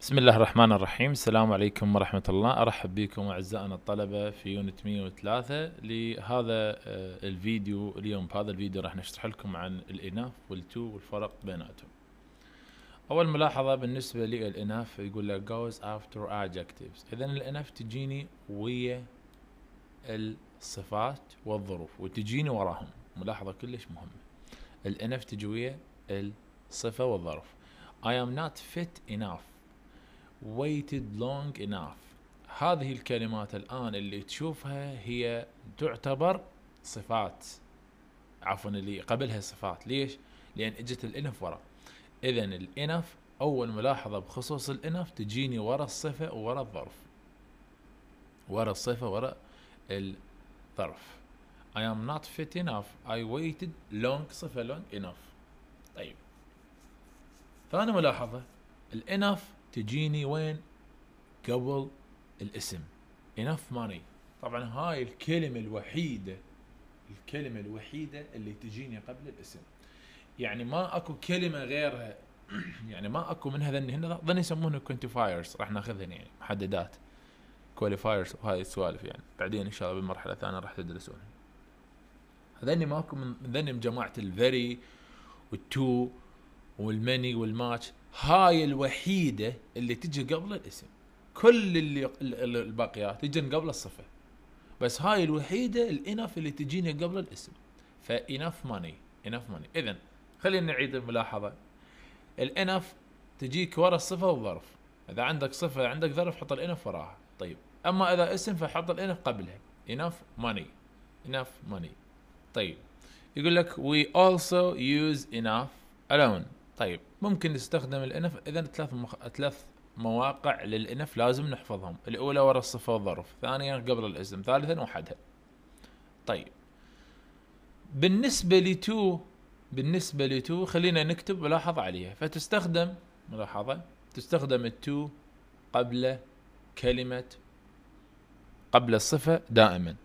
بسم الله الرحمن الرحيم السلام عليكم ورحمة الله أرحب بكم أعزائنا الطلبة في يونت 103 لهذا آه، الفيديو اليوم في هذا الفيديو راح نشرح لكم عن الإناف والتو والفرق بيناتهم أول ملاحظة بالنسبة للإناف يقول لك goes after adjectives إذا الإناف تجيني ويا الصفات والظروف وتجيني وراهم ملاحظة كلش مهمة الإناف تجي ويا الصفة والظرف I am not fit enough waited long enough هذه الكلمات الآن اللي تشوفها هي تعتبر صفات عفوا اللي قبلها صفات ليش؟ لأن اجت الإنف ورا إذا الإنف أول ملاحظة بخصوص الإنف تجيني ورا الصفة ورا الظرف ورا الصفة ورا الظرف I am not fit enough I waited long صفة long enough طيب ثاني ملاحظة الإنف تجيني وين قبل الاسم enough money طبعا هاي الكلمة الوحيدة الكلمة الوحيدة اللي تجيني قبل الاسم يعني ما اكو كلمة غيرها يعني ما اكو من هذن هن ظن يسمونه كوانتيفايرز راح ناخذهن يعني محددات كواليفايرز وهاي السوالف يعني بعدين ان شاء الله بالمرحلة الثانية راح تدرسونها هذني اكو من ذني بجماعة الفيري والتو والمني والماتش هاي الوحيده اللي تجي قبل الاسم كل اللي الباقيات تجن قبل الصفه بس هاي الوحيده الانف اللي تجيني قبل الاسم فانف ماني انف ماني اذا خلينا نعيد الملاحظه الانف تجيك ورا الصفه والظرف اذا عندك صفه عندك ظرف حط الانف وراها طيب اما اذا اسم فحط الانف قبلها انف ماني انف ماني طيب يقول لك we also use enough alone طيب ممكن نستخدم الانف اذا ثلاث مخ... ثلاث مواقع للانف لازم نحفظهم الاولى ورا الصفه والظرف ثانيا قبل الاسم ثالثا وحدها طيب بالنسبه لتو بالنسبه لتو خلينا نكتب ملاحظه عليها فتستخدم ملاحظه تستخدم التو قبل كلمه قبل الصفه دائما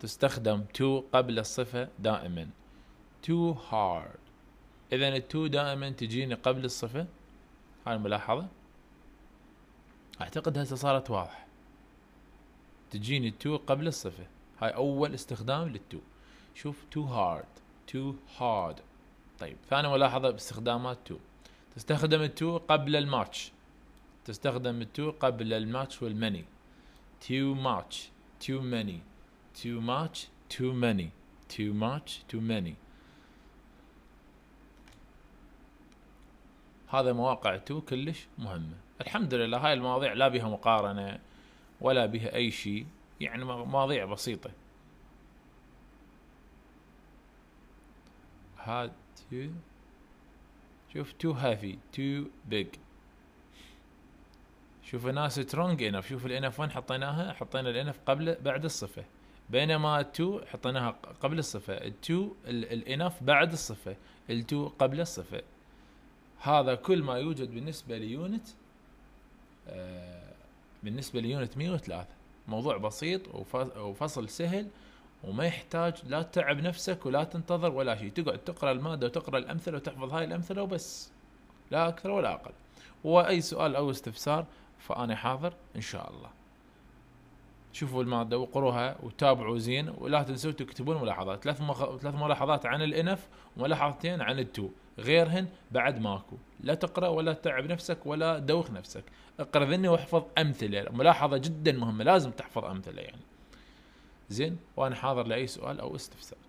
تستخدم تو قبل الصفه دائما too hard اذا التو دائما تجيني قبل الصفة هاي الملاحظة اعتقد هسه صارت واضحة تجيني التو قبل الصفة هاي اول استخدام للتو شوف تو هارد تو هارد طيب ثاني ملاحظة باستخدامات تو تستخدم التو قبل الماتش تستخدم التو قبل الماتش والماني تو ماتش تو ماني تو ماتش تو ماني تو ماتش تو ماني هذا مواقع تو كلش مهمه الحمد لله هاي المواضيع لا بها مقارنه ولا بها اي شيء يعني مواضيع بسيطه هاد تو شوف تو هافي تو بيج شوف الناس ترونج انف شوف الانف وين حطيناها حطينا الانف قبل بعد الصفه بينما التو حطيناها قبل الصفه التو الانف بعد الصفه التو قبل الصفه هذا كل ما يوجد بالنسبة ليونت آه، بالنسبة ليونت 103 موضوع بسيط وفصل سهل وما يحتاج لا تتعب نفسك ولا تنتظر ولا شيء تقعد تقرا الماده وتقرا الامثله وتحفظ هاي الامثله وبس لا اكثر ولا اقل واي سؤال او استفسار فانا حاضر ان شاء الله شوفوا الماده وقروها وتابعوا زين ولا تنسوا تكتبون ملاحظات ثلاث ثلاث ملاحظات عن الانف وملاحظتين عن التو غيرهن بعد ماكو لا تقرا ولا تتعب نفسك ولا دوخ نفسك اقرا ذني واحفظ امثله ملاحظه جدا مهمه لازم تحفظ امثله يعني زين وانا حاضر لاي سؤال او استفسار